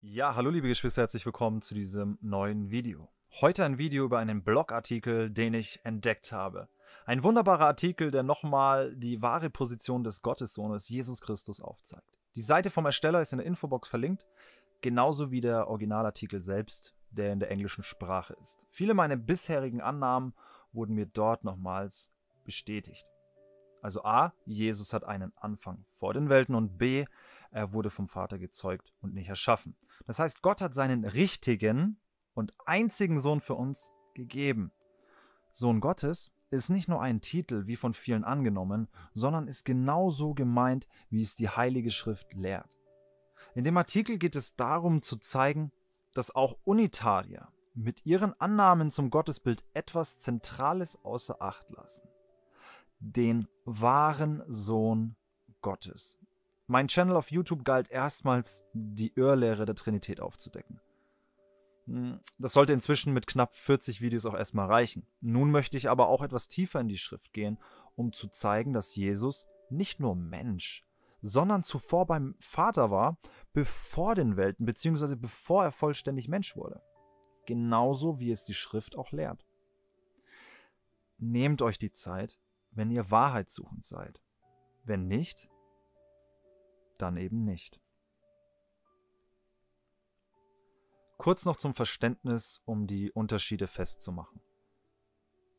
Ja, hallo liebe Geschwister, herzlich willkommen zu diesem neuen Video. Heute ein Video über einen Blogartikel, den ich entdeckt habe. Ein wunderbarer Artikel, der nochmal die wahre Position des Gottessohnes Jesus Christus aufzeigt. Die Seite vom Ersteller ist in der Infobox verlinkt, genauso wie der Originalartikel selbst, der in der englischen Sprache ist. Viele meiner bisherigen Annahmen wurden mir dort nochmals bestätigt. Also a, Jesus hat einen Anfang vor den Welten und b, er wurde vom Vater gezeugt und nicht erschaffen. Das heißt, Gott hat seinen richtigen und einzigen Sohn für uns gegeben. Sohn Gottes ist nicht nur ein Titel, wie von vielen angenommen, sondern ist genauso gemeint, wie es die Heilige Schrift lehrt. In dem Artikel geht es darum zu zeigen, dass auch Unitarier mit ihren Annahmen zum Gottesbild etwas Zentrales außer Acht lassen. Den wahren Sohn Gottes. Mein Channel auf YouTube galt erstmals, die Irrlehre der Trinität aufzudecken. Hm, das sollte inzwischen mit knapp 40 Videos auch erstmal reichen. Nun möchte ich aber auch etwas tiefer in die Schrift gehen, um zu zeigen, dass Jesus nicht nur Mensch, sondern zuvor beim Vater war, bevor den Welten, beziehungsweise bevor er vollständig Mensch wurde. Genauso wie es die Schrift auch lehrt. Nehmt euch die Zeit, wenn ihr wahrheitssuchend seid. Wenn nicht, dann eben nicht. Kurz noch zum Verständnis, um die Unterschiede festzumachen.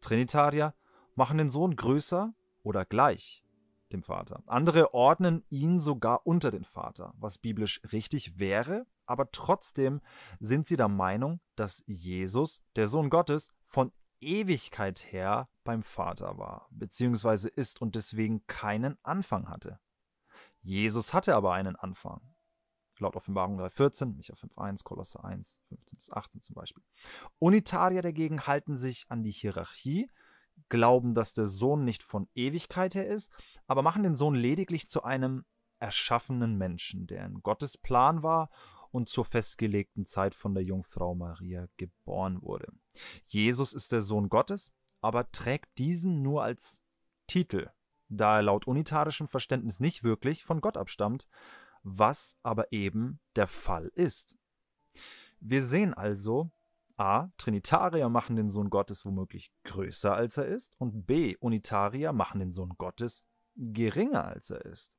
Trinitarier machen den Sohn größer oder gleich dem Vater. Andere ordnen ihn sogar unter den Vater, was biblisch richtig wäre, aber trotzdem sind sie der Meinung, dass Jesus, der Sohn Gottes, von Ewigkeit her beim Vater war, beziehungsweise ist und deswegen keinen Anfang hatte. Jesus hatte aber einen Anfang. Laut Offenbarung 3,14, Micha 5,1, Kolosse 1, 15 bis 18 zum Beispiel. Unitarier dagegen halten sich an die Hierarchie, glauben, dass der Sohn nicht von Ewigkeit her ist, aber machen den Sohn lediglich zu einem erschaffenen Menschen, der in Gottes Plan war und zur festgelegten Zeit von der Jungfrau Maria geboren wurde. Jesus ist der Sohn Gottes, aber trägt diesen nur als Titel da er laut unitarischem Verständnis nicht wirklich von Gott abstammt, was aber eben der Fall ist. Wir sehen also, a. Trinitarier machen den Sohn Gottes womöglich größer als er ist und b. Unitarier machen den Sohn Gottes geringer als er ist.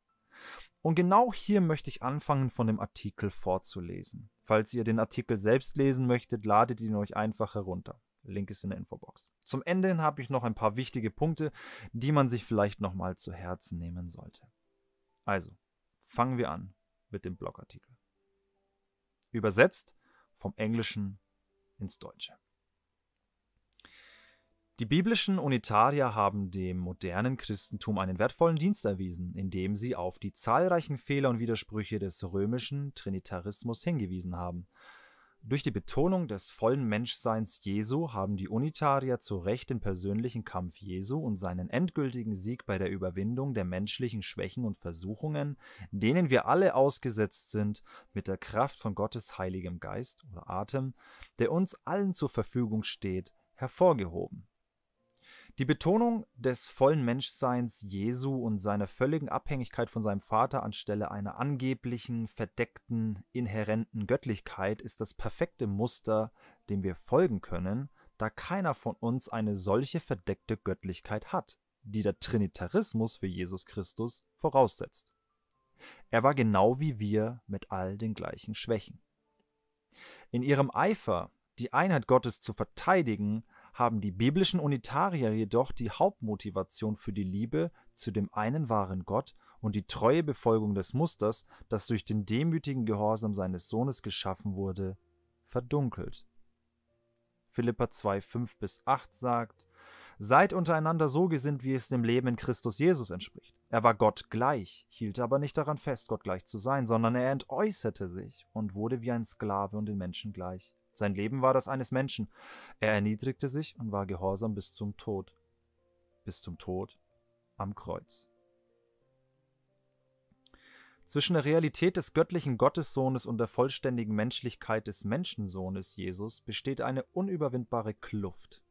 Und genau hier möchte ich anfangen, von dem Artikel vorzulesen. Falls ihr den Artikel selbst lesen möchtet, ladet ihn euch einfach herunter. Link ist in der Infobox. Zum Ende hin habe ich noch ein paar wichtige Punkte, die man sich vielleicht nochmal zu Herzen nehmen sollte. Also, fangen wir an mit dem Blogartikel. Übersetzt vom Englischen ins Deutsche. Die biblischen Unitarier haben dem modernen Christentum einen wertvollen Dienst erwiesen, indem sie auf die zahlreichen Fehler und Widersprüche des römischen Trinitarismus hingewiesen haben – durch die Betonung des vollen Menschseins Jesu haben die Unitarier zu Recht den persönlichen Kampf Jesu und seinen endgültigen Sieg bei der Überwindung der menschlichen Schwächen und Versuchungen, denen wir alle ausgesetzt sind, mit der Kraft von Gottes Heiligem Geist oder (Atem), der uns allen zur Verfügung steht, hervorgehoben die Betonung des vollen Menschseins Jesu und seiner völligen Abhängigkeit von seinem Vater anstelle einer angeblichen, verdeckten, inhärenten Göttlichkeit ist das perfekte Muster, dem wir folgen können, da keiner von uns eine solche verdeckte Göttlichkeit hat, die der Trinitarismus für Jesus Christus voraussetzt. Er war genau wie wir mit all den gleichen Schwächen. In ihrem Eifer, die Einheit Gottes zu verteidigen, haben die biblischen Unitarier jedoch die Hauptmotivation für die Liebe zu dem einen wahren Gott und die treue Befolgung des Musters, das durch den demütigen Gehorsam seines Sohnes geschaffen wurde, verdunkelt. Philippa 2,5 bis 8 sagt: Seid untereinander so gesinnt, wie es dem Leben in Christus Jesus entspricht. Er war Gott gleich, hielt aber nicht daran fest, Gott gleich zu sein, sondern er entäußerte sich und wurde wie ein Sklave und den Menschen gleich. Sein Leben war das eines Menschen. Er erniedrigte sich und war gehorsam bis zum Tod. Bis zum Tod am Kreuz. Zwischen der Realität des göttlichen Gottessohnes und der vollständigen Menschlichkeit des Menschensohnes Jesus besteht eine unüberwindbare Kluft.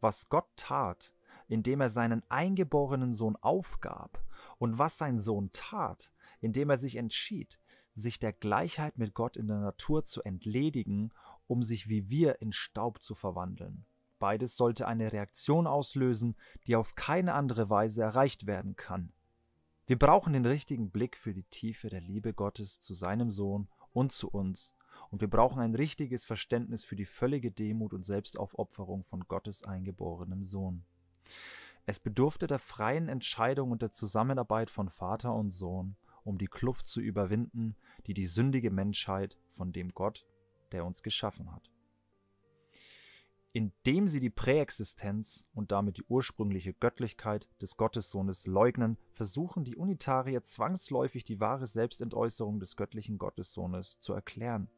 Was Gott tat, indem er seinen eingeborenen Sohn aufgab, und was sein Sohn tat, indem er sich entschied, sich der Gleichheit mit Gott in der Natur zu entledigen um sich wie wir in Staub zu verwandeln. Beides sollte eine Reaktion auslösen, die auf keine andere Weise erreicht werden kann. Wir brauchen den richtigen Blick für die Tiefe der Liebe Gottes zu seinem Sohn und zu uns, und wir brauchen ein richtiges Verständnis für die völlige Demut und Selbstaufopferung von Gottes eingeborenem Sohn. Es bedurfte der freien Entscheidung und der Zusammenarbeit von Vater und Sohn, um die Kluft zu überwinden, die die sündige Menschheit von dem Gott der uns geschaffen hat. Indem sie die Präexistenz und damit die ursprüngliche Göttlichkeit des Gottessohnes leugnen, versuchen die Unitarier zwangsläufig die wahre Selbstentäußerung des göttlichen Gottessohnes zu erklären.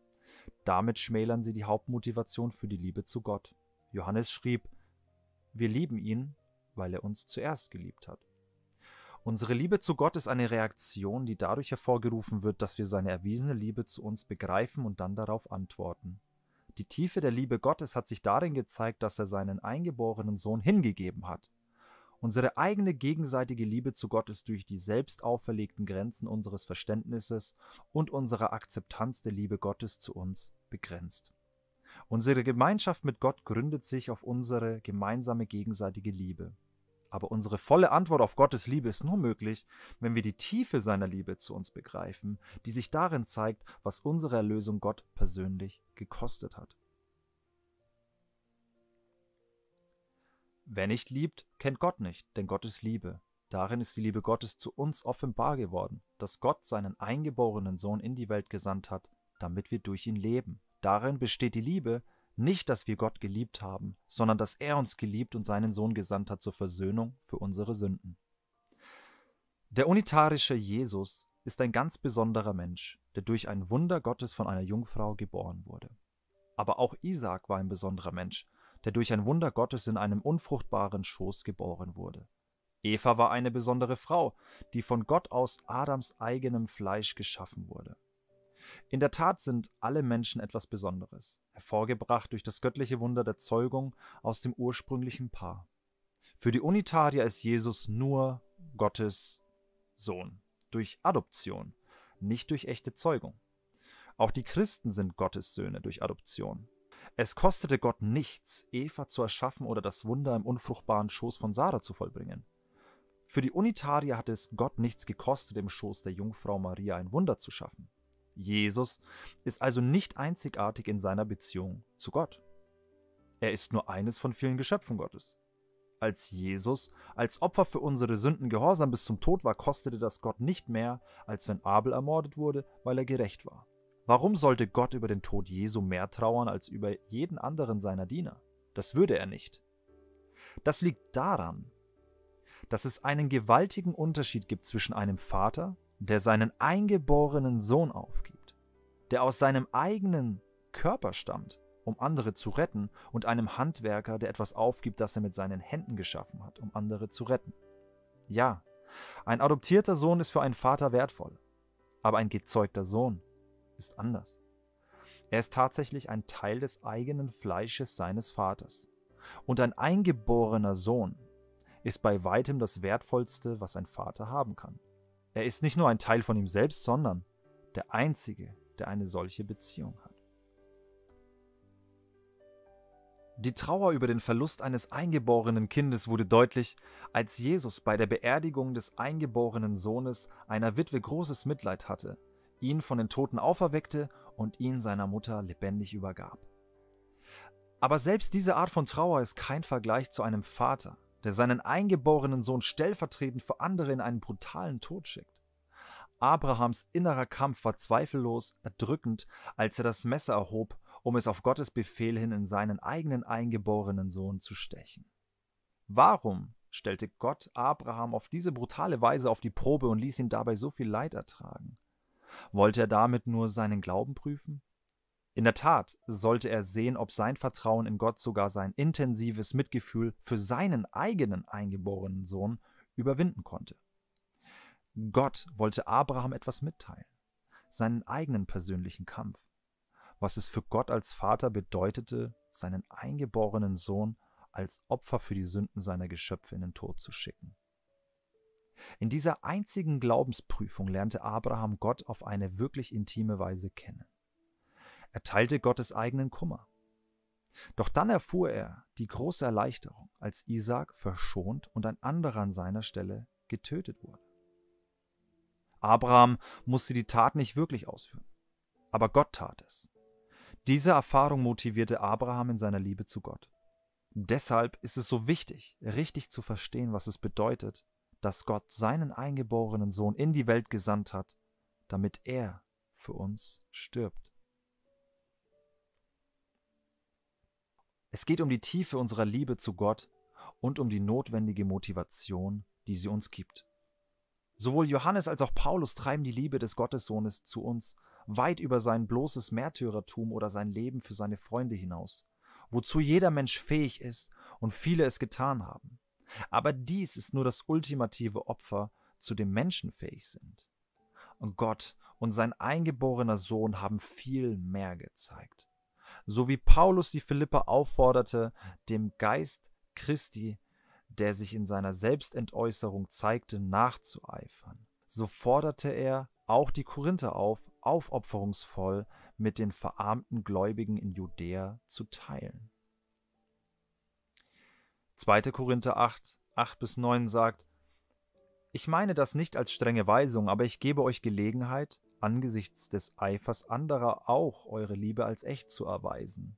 Damit schmälern sie die Hauptmotivation für die Liebe zu Gott. Johannes schrieb, wir lieben ihn, weil er uns zuerst geliebt hat. Unsere Liebe zu Gott ist eine Reaktion, die dadurch hervorgerufen wird, dass wir seine erwiesene Liebe zu uns begreifen und dann darauf antworten. Die Tiefe der Liebe Gottes hat sich darin gezeigt, dass er seinen eingeborenen Sohn hingegeben hat. Unsere eigene gegenseitige Liebe zu Gott ist durch die selbst auferlegten Grenzen unseres Verständnisses und unserer Akzeptanz der Liebe Gottes zu uns begrenzt. Unsere Gemeinschaft mit Gott gründet sich auf unsere gemeinsame gegenseitige Liebe. Aber unsere volle Antwort auf Gottes Liebe ist nur möglich, wenn wir die Tiefe seiner Liebe zu uns begreifen, die sich darin zeigt, was unsere Erlösung Gott persönlich gekostet hat. Wer nicht liebt, kennt Gott nicht, denn Gott ist Liebe. Darin ist die Liebe Gottes zu uns offenbar geworden, dass Gott seinen eingeborenen Sohn in die Welt gesandt hat, damit wir durch ihn leben. Darin besteht die Liebe, nicht, dass wir Gott geliebt haben, sondern dass er uns geliebt und seinen Sohn gesandt hat zur Versöhnung für unsere Sünden. Der unitarische Jesus ist ein ganz besonderer Mensch, der durch ein Wunder Gottes von einer Jungfrau geboren wurde. Aber auch Isaak war ein besonderer Mensch, der durch ein Wunder Gottes in einem unfruchtbaren Schoß geboren wurde. Eva war eine besondere Frau, die von Gott aus Adams eigenem Fleisch geschaffen wurde. In der Tat sind alle Menschen etwas Besonderes, hervorgebracht durch das göttliche Wunder der Zeugung aus dem ursprünglichen Paar. Für die Unitarier ist Jesus nur Gottes Sohn, durch Adoption, nicht durch echte Zeugung. Auch die Christen sind Gottes Söhne durch Adoption. Es kostete Gott nichts, Eva zu erschaffen oder das Wunder im unfruchtbaren Schoß von Sarah zu vollbringen. Für die Unitarier hat es Gott nichts gekostet, im Schoß der Jungfrau Maria ein Wunder zu schaffen. Jesus ist also nicht einzigartig in seiner Beziehung zu Gott. Er ist nur eines von vielen Geschöpfen Gottes. Als Jesus als Opfer für unsere Sünden gehorsam bis zum Tod war, kostete das Gott nicht mehr, als wenn Abel ermordet wurde, weil er gerecht war. Warum sollte Gott über den Tod Jesu mehr trauern als über jeden anderen seiner Diener? Das würde er nicht. Das liegt daran, dass es einen gewaltigen Unterschied gibt zwischen einem Vater, der seinen eingeborenen Sohn aufgibt, der aus seinem eigenen Körper stammt, um andere zu retten, und einem Handwerker, der etwas aufgibt, das er mit seinen Händen geschaffen hat, um andere zu retten. Ja, ein adoptierter Sohn ist für einen Vater wertvoll, aber ein gezeugter Sohn ist anders. Er ist tatsächlich ein Teil des eigenen Fleisches seines Vaters. Und ein eingeborener Sohn ist bei weitem das Wertvollste, was ein Vater haben kann. Er ist nicht nur ein Teil von ihm selbst, sondern der Einzige, der eine solche Beziehung hat. Die Trauer über den Verlust eines eingeborenen Kindes wurde deutlich, als Jesus bei der Beerdigung des eingeborenen Sohnes einer Witwe großes Mitleid hatte, ihn von den Toten auferweckte und ihn seiner Mutter lebendig übergab. Aber selbst diese Art von Trauer ist kein Vergleich zu einem Vater, der seinen eingeborenen Sohn stellvertretend für andere in einen brutalen Tod schickt. Abrahams innerer Kampf war zweifellos erdrückend, als er das Messer erhob, um es auf Gottes Befehl hin in seinen eigenen eingeborenen Sohn zu stechen. Warum stellte Gott Abraham auf diese brutale Weise auf die Probe und ließ ihn dabei so viel Leid ertragen? Wollte er damit nur seinen Glauben prüfen? In der Tat sollte er sehen, ob sein Vertrauen in Gott sogar sein intensives Mitgefühl für seinen eigenen eingeborenen Sohn überwinden konnte. Gott wollte Abraham etwas mitteilen, seinen eigenen persönlichen Kampf, was es für Gott als Vater bedeutete, seinen eingeborenen Sohn als Opfer für die Sünden seiner Geschöpfe in den Tod zu schicken. In dieser einzigen Glaubensprüfung lernte Abraham Gott auf eine wirklich intime Weise kennen. Er teilte Gottes eigenen Kummer. Doch dann erfuhr er die große Erleichterung, als Isaac verschont und ein anderer an seiner Stelle getötet wurde. Abraham musste die Tat nicht wirklich ausführen, aber Gott tat es. Diese Erfahrung motivierte Abraham in seiner Liebe zu Gott. Deshalb ist es so wichtig, richtig zu verstehen, was es bedeutet, dass Gott seinen eingeborenen Sohn in die Welt gesandt hat, damit er für uns stirbt. Es geht um die Tiefe unserer Liebe zu Gott und um die notwendige Motivation, die sie uns gibt. Sowohl Johannes als auch Paulus treiben die Liebe des Gottessohnes zu uns weit über sein bloßes Märtyrertum oder sein Leben für seine Freunde hinaus, wozu jeder Mensch fähig ist und viele es getan haben. Aber dies ist nur das ultimative Opfer, zu dem Menschen fähig sind. Und Gott und sein eingeborener Sohn haben viel mehr gezeigt so wie Paulus die Philipper aufforderte, dem Geist Christi, der sich in seiner Selbstentäußerung zeigte, nachzueifern. So forderte er auch die Korinther auf, aufopferungsvoll mit den verarmten Gläubigen in Judäa zu teilen. 2. Korinther 8, 8 bis 9 sagt, ich meine das nicht als strenge Weisung, aber ich gebe euch Gelegenheit, angesichts des Eifers anderer auch eure Liebe als echt zu erweisen.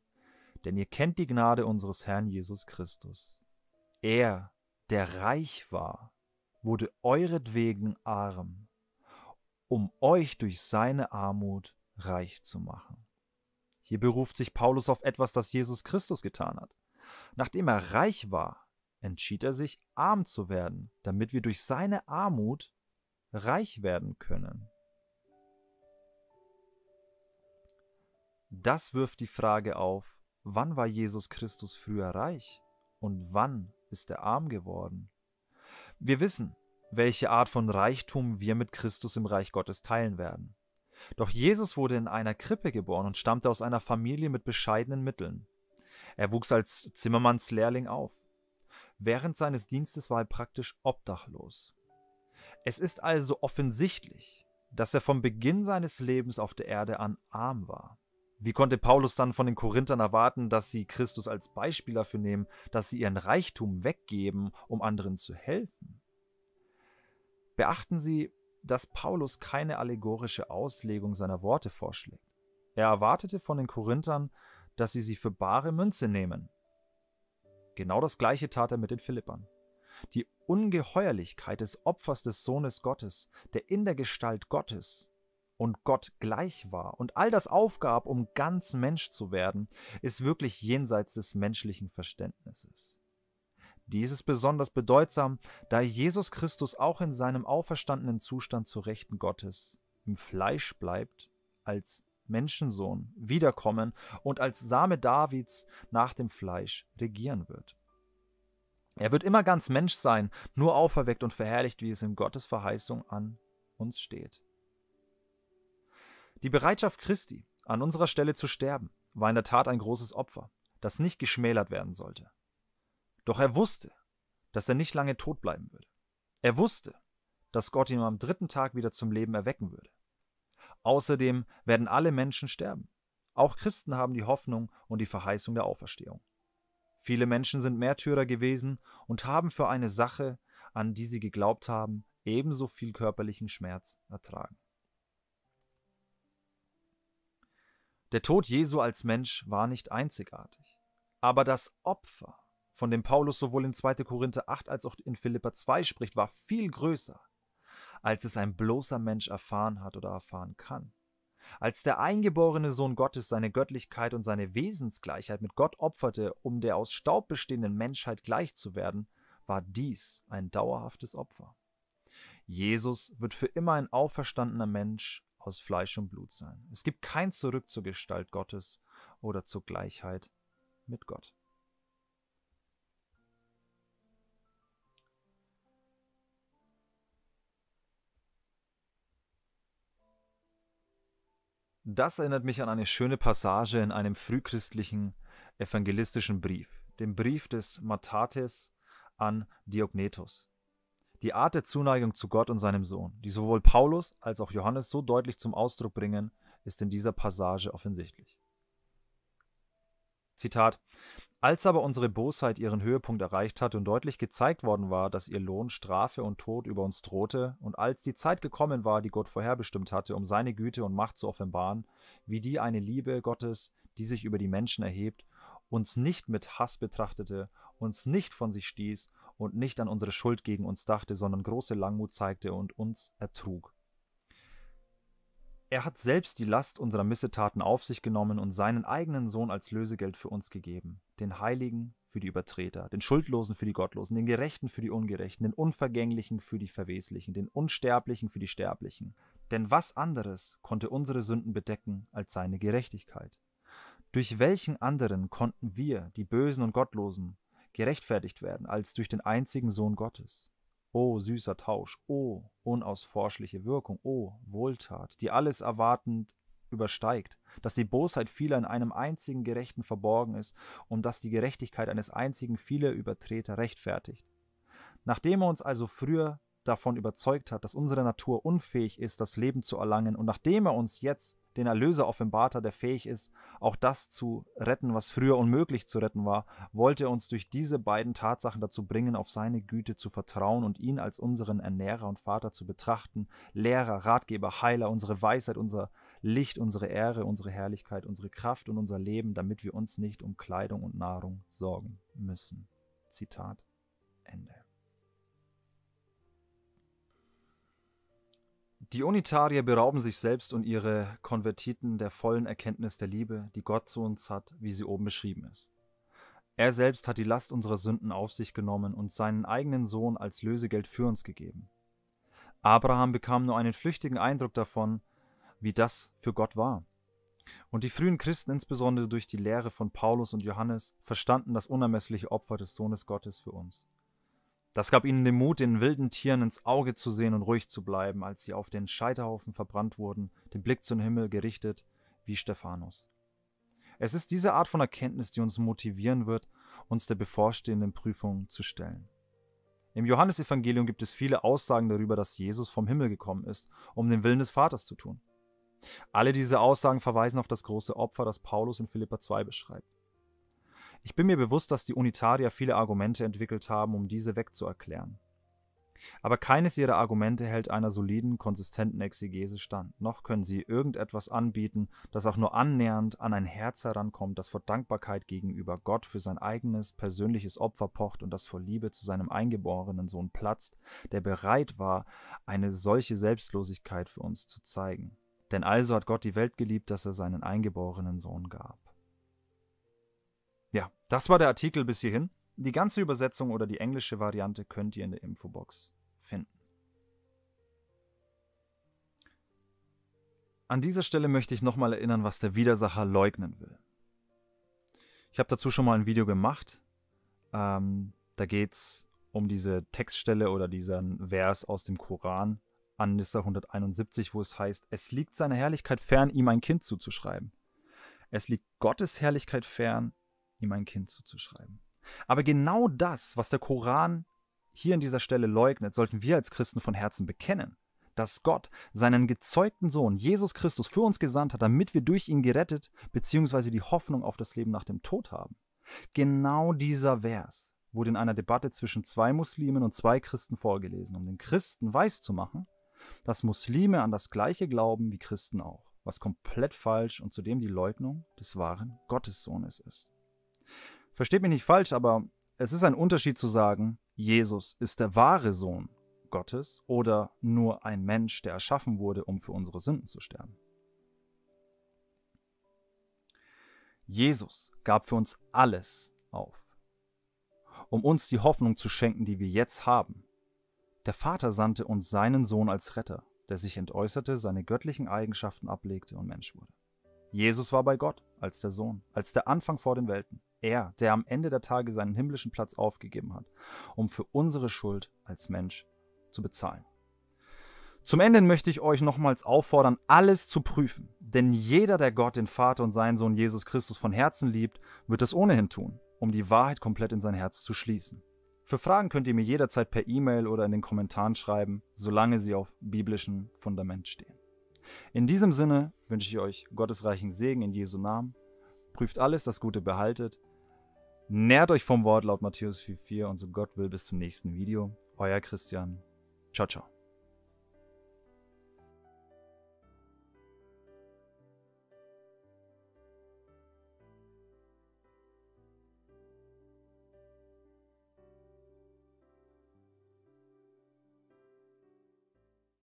Denn ihr kennt die Gnade unseres Herrn Jesus Christus. Er, der reich war, wurde euretwegen arm, um euch durch seine Armut reich zu machen. Hier beruft sich Paulus auf etwas, das Jesus Christus getan hat. Nachdem er reich war, entschied er sich, arm zu werden, damit wir durch seine Armut reich werden können. Das wirft die Frage auf, wann war Jesus Christus früher reich und wann ist er arm geworden? Wir wissen, welche Art von Reichtum wir mit Christus im Reich Gottes teilen werden. Doch Jesus wurde in einer Krippe geboren und stammte aus einer Familie mit bescheidenen Mitteln. Er wuchs als Zimmermannslehrling auf. Während seines Dienstes war er praktisch obdachlos. Es ist also offensichtlich, dass er vom Beginn seines Lebens auf der Erde an arm war. Wie konnte Paulus dann von den Korinthern erwarten, dass sie Christus als Beispiel dafür nehmen, dass sie ihren Reichtum weggeben, um anderen zu helfen? Beachten Sie, dass Paulus keine allegorische Auslegung seiner Worte vorschlägt. Er erwartete von den Korinthern, dass sie sie für bare Münze nehmen. Genau das gleiche tat er mit den Philippern. Die Ungeheuerlichkeit des Opfers des Sohnes Gottes, der in der Gestalt Gottes und Gott gleich war und all das aufgab, um ganz Mensch zu werden, ist wirklich jenseits des menschlichen Verständnisses. Dies ist besonders bedeutsam, da Jesus Christus auch in seinem auferstandenen Zustand zu Rechten Gottes im Fleisch bleibt, als Menschensohn wiederkommen und als Same Davids nach dem Fleisch regieren wird. Er wird immer ganz Mensch sein, nur auferweckt und verherrlicht, wie es in Gottes Verheißung an uns steht. Die Bereitschaft Christi, an unserer Stelle zu sterben, war in der Tat ein großes Opfer, das nicht geschmälert werden sollte. Doch er wusste, dass er nicht lange tot bleiben würde. Er wusste, dass Gott ihn am dritten Tag wieder zum Leben erwecken würde. Außerdem werden alle Menschen sterben. Auch Christen haben die Hoffnung und die Verheißung der Auferstehung. Viele Menschen sind Märtyrer gewesen und haben für eine Sache, an die sie geglaubt haben, ebenso viel körperlichen Schmerz ertragen. Der Tod Jesu als Mensch war nicht einzigartig. Aber das Opfer, von dem Paulus sowohl in 2. Korinther 8 als auch in Philippa 2 spricht, war viel größer, als es ein bloßer Mensch erfahren hat oder erfahren kann. Als der eingeborene Sohn Gottes seine Göttlichkeit und seine Wesensgleichheit mit Gott opferte, um der aus Staub bestehenden Menschheit gleich zu werden, war dies ein dauerhaftes Opfer. Jesus wird für immer ein auferstandener Mensch aus Fleisch und Blut sein. Es gibt kein Zurück zur Gestalt Gottes oder zur Gleichheit mit Gott. Das erinnert mich an eine schöne Passage in einem frühchristlichen evangelistischen Brief, dem Brief des Matates an Diognetus die Art der Zuneigung zu Gott und seinem Sohn, die sowohl Paulus als auch Johannes so deutlich zum Ausdruck bringen, ist in dieser Passage offensichtlich. Zitat Als aber unsere Bosheit ihren Höhepunkt erreicht hatte und deutlich gezeigt worden war, dass ihr Lohn Strafe und Tod über uns drohte, und als die Zeit gekommen war, die Gott vorherbestimmt hatte, um seine Güte und Macht zu offenbaren, wie die eine Liebe Gottes, die sich über die Menschen erhebt, uns nicht mit Hass betrachtete, uns nicht von sich stieß und nicht an unsere Schuld gegen uns dachte, sondern große Langmut zeigte und uns ertrug. Er hat selbst die Last unserer Missetaten auf sich genommen und seinen eigenen Sohn als Lösegeld für uns gegeben, den Heiligen für die Übertreter, den Schuldlosen für die Gottlosen, den Gerechten für die Ungerechten, den Unvergänglichen für die Verweslichen, den Unsterblichen für die Sterblichen. Denn was anderes konnte unsere Sünden bedecken als seine Gerechtigkeit? Durch welchen anderen konnten wir, die Bösen und Gottlosen, gerechtfertigt werden als durch den einzigen Sohn Gottes. O süßer Tausch, o unausforschliche Wirkung, o Wohltat, die alles erwartend übersteigt, dass die Bosheit vieler in einem einzigen Gerechten verborgen ist und dass die Gerechtigkeit eines einzigen viele Übertreter rechtfertigt. Nachdem er uns also früher davon überzeugt hat, dass unsere Natur unfähig ist, das Leben zu erlangen, und nachdem er uns jetzt den Erlöser offenbart hat, der fähig ist, auch das zu retten, was früher unmöglich zu retten war, wollte er uns durch diese beiden Tatsachen dazu bringen, auf seine Güte zu vertrauen und ihn als unseren Ernährer und Vater zu betrachten, Lehrer, Ratgeber, Heiler, unsere Weisheit, unser Licht, unsere Ehre, unsere Herrlichkeit, unsere Kraft und unser Leben, damit wir uns nicht um Kleidung und Nahrung sorgen müssen. Zitat Ende. Die Unitarier berauben sich selbst und ihre Konvertiten der vollen Erkenntnis der Liebe, die Gott zu uns hat, wie sie oben beschrieben ist. Er selbst hat die Last unserer Sünden auf sich genommen und seinen eigenen Sohn als Lösegeld für uns gegeben. Abraham bekam nur einen flüchtigen Eindruck davon, wie das für Gott war. Und die frühen Christen, insbesondere durch die Lehre von Paulus und Johannes, verstanden das unermessliche Opfer des Sohnes Gottes für uns. Das gab ihnen den Mut, den wilden Tieren ins Auge zu sehen und ruhig zu bleiben, als sie auf den Scheiterhaufen verbrannt wurden, den Blick zum Himmel gerichtet, wie Stephanus. Es ist diese Art von Erkenntnis, die uns motivieren wird, uns der bevorstehenden Prüfung zu stellen. Im Johannesevangelium gibt es viele Aussagen darüber, dass Jesus vom Himmel gekommen ist, um den Willen des Vaters zu tun. Alle diese Aussagen verweisen auf das große Opfer, das Paulus in Philippa 2 beschreibt. Ich bin mir bewusst, dass die Unitarier viele Argumente entwickelt haben, um diese wegzuerklären. Aber keines ihrer Argumente hält einer soliden, konsistenten Exegese stand, noch können sie irgendetwas anbieten, das auch nur annähernd an ein Herz herankommt, das vor Dankbarkeit gegenüber Gott für sein eigenes, persönliches Opfer pocht und das vor Liebe zu seinem eingeborenen Sohn platzt, der bereit war, eine solche Selbstlosigkeit für uns zu zeigen. Denn also hat Gott die Welt geliebt, dass er seinen eingeborenen Sohn gab. Ja, das war der Artikel bis hierhin. Die ganze Übersetzung oder die englische Variante könnt ihr in der Infobox finden. An dieser Stelle möchte ich nochmal erinnern, was der Widersacher leugnen will. Ich habe dazu schon mal ein Video gemacht. Ähm, da geht es um diese Textstelle oder diesen Vers aus dem Koran, an Nissa 171, wo es heißt, es liegt seiner Herrlichkeit fern, ihm ein Kind zuzuschreiben. Es liegt Gottes Herrlichkeit fern, ihm ein Kind zuzuschreiben. Aber genau das, was der Koran hier an dieser Stelle leugnet, sollten wir als Christen von Herzen bekennen. Dass Gott seinen gezeugten Sohn Jesus Christus für uns gesandt hat, damit wir durch ihn gerettet bzw. die Hoffnung auf das Leben nach dem Tod haben. Genau dieser Vers wurde in einer Debatte zwischen zwei Muslimen und zwei Christen vorgelesen, um den Christen weiszumachen, dass Muslime an das Gleiche glauben wie Christen auch, was komplett falsch und zudem die Leugnung des wahren Gottessohnes ist. Versteht mich nicht falsch, aber es ist ein Unterschied zu sagen, Jesus ist der wahre Sohn Gottes oder nur ein Mensch, der erschaffen wurde, um für unsere Sünden zu sterben. Jesus gab für uns alles auf, um uns die Hoffnung zu schenken, die wir jetzt haben. Der Vater sandte uns seinen Sohn als Retter, der sich entäußerte, seine göttlichen Eigenschaften ablegte und Mensch wurde. Jesus war bei Gott als der Sohn, als der Anfang vor den Welten er, der am Ende der Tage seinen himmlischen Platz aufgegeben hat, um für unsere Schuld als Mensch zu bezahlen. Zum Ende möchte ich euch nochmals auffordern, alles zu prüfen, denn jeder, der Gott, den Vater und seinen Sohn Jesus Christus von Herzen liebt, wird es ohnehin tun, um die Wahrheit komplett in sein Herz zu schließen. Für Fragen könnt ihr mir jederzeit per E-Mail oder in den Kommentaren schreiben, solange sie auf biblischem Fundament stehen. In diesem Sinne wünsche ich euch gottesreichen Segen in Jesu Namen. Prüft alles, das Gute behaltet, Nährt euch vom Wort laut Matthäus 4,4 und so Gott will bis zum nächsten Video. Euer Christian. Ciao, ciao.